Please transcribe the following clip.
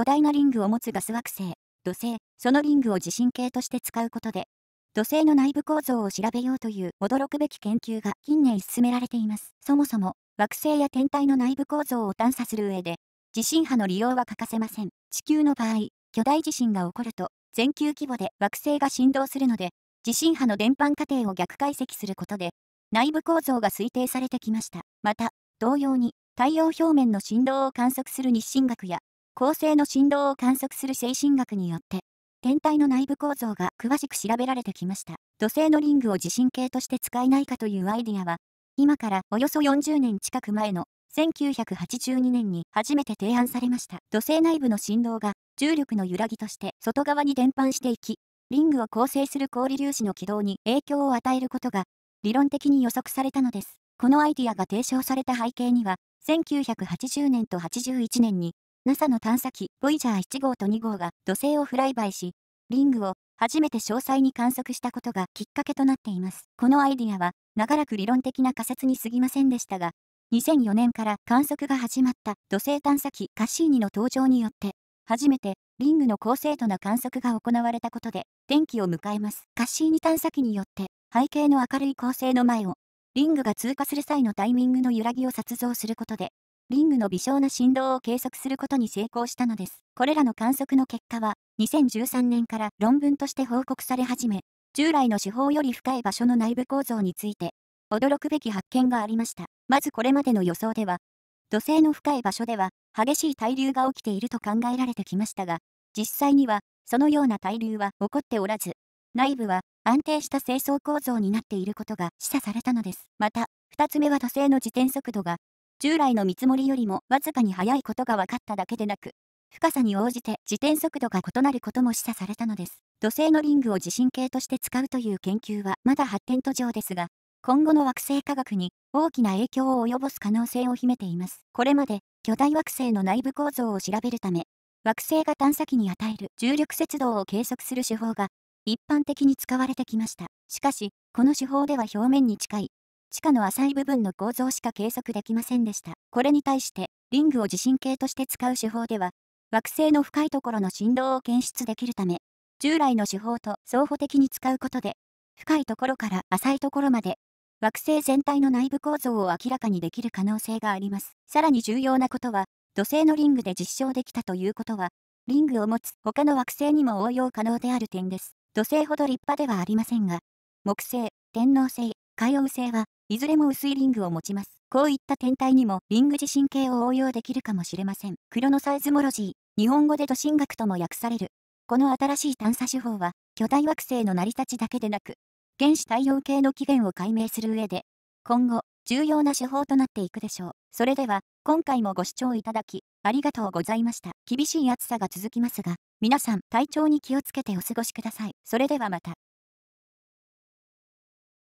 巨大なリングを持つガス惑星、土星、そのリングを地震計として使うことで、土星の内部構造を調べようという驚くべき研究が近年進められています。そもそも、惑星や天体の内部構造を探査する上で、地震波の利用は欠かせません。地球の場合、巨大地震が起こると、全球規模で惑星が振動するので、地震波の伝播過程を逆解析することで、内部構造が推定されてきました。また、同様に、太陽表面の振動を観測する日進学や恒星の振動を観測する精神学によって、天体の内部構造が詳しく調べられてきました。土星のリングを地震計として使えないかというアイディアは、今からおよそ40年近く前の1982年に初めて提案されました。土星内部の振動が重力の揺らぎとして外側に伝播していき、リングを構成する氷粒子の軌道に影響を与えることが理論的に予測されたのです。このアイディアが提唱された背景には、1980年と81年に NASA の探査機、ボイジャー1号と2号が土星をフライバイし、リングを初めて詳細に観測したことがきっかけとなっています。このアイディアは、長らく理論的な仮説に過ぎませんでしたが、2004年から観測が始まった土星探査機カシーニの登場によって、初めてリングの高精度な観測が行われたことで、転機を迎えます。カシーニ探査機によって、背景の明るい恒星の前を、リングが通過する際のタイミングの揺らぎを撮像することで、リングの微小な振動を計測することに成功したのです。これらの観測の結果は、2013年から論文として報告され始め、従来の手法より深い場所の内部構造について、驚くべき発見がありました。まずこれまでの予想では、土星の深い場所では、激しい対流が起きていると考えられてきましたが、実際には、そのような対流は起こっておらず、内部は安定した清掃構造になっていることが示唆されたのです。また、2つ目は土星の自転速度が従来の見積もりよりもわずかに速いことが分かっただけでなく、深さに応じて自転速度が異なることも示唆されたのです。土星のリングを地震計として使うという研究はまだ発展途上ですが、今後の惑星科学に大きな影響を及ぼす可能性を秘めています。これまで巨大惑星の内部構造を調べるため、惑星が探査機に与える重力節動を計測する手法が一般的に使われてきました。しかし、この手法では表面に近い地下の浅い部分の構造しか計測できませんでした。これに対して、リングを地震計として使う手法では、惑星の深いところの振動を検出できるため、従来の手法と相補的に使うことで、深いところから浅いところまで、惑星全体の内部構造を明らかにできる可能性があります。さらに重要なことは、土星のリングで実証できたということは、リングを持つ他の惑星にも応用可能である点です。土星ほど立派ではありませんが、木星、天王星、海王星はいずれも薄いリングを持ちます。こういった天体にもリング自身系を応用できるかもしれません。クロノサイズモロジー、日本語で土神学とも訳される。この新しい探査手法は、巨大惑星の成り立ちだけでなく、原始太陽系の起源を解明する上で、今後、重要な手法となっていくでしょう。それでは、今回もご視聴いただき、ありがとうございました。厳しい暑さが続きますが、皆さん体調に気をつけてお過ごしください。それではまた。